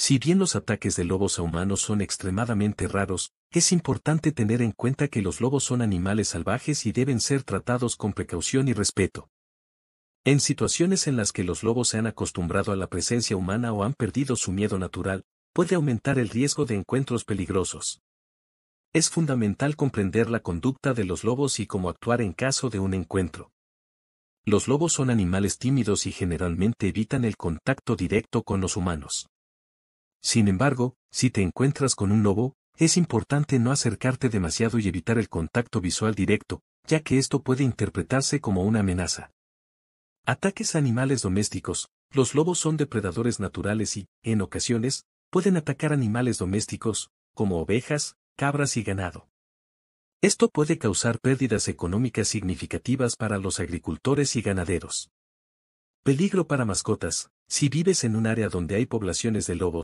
Si bien los ataques de lobos a humanos son extremadamente raros, es importante tener en cuenta que los lobos son animales salvajes y deben ser tratados con precaución y respeto. En situaciones en las que los lobos se han acostumbrado a la presencia humana o han perdido su miedo natural, puede aumentar el riesgo de encuentros peligrosos. Es fundamental comprender la conducta de los lobos y cómo actuar en caso de un encuentro. Los lobos son animales tímidos y generalmente evitan el contacto directo con los humanos. Sin embargo, si te encuentras con un lobo, es importante no acercarte demasiado y evitar el contacto visual directo, ya que esto puede interpretarse como una amenaza. Ataques a animales domésticos. Los lobos son depredadores naturales y, en ocasiones, pueden atacar animales domésticos, como ovejas, cabras y ganado. Esto puede causar pérdidas económicas significativas para los agricultores y ganaderos. Peligro para mascotas. Si vives en un área donde hay poblaciones de lobos,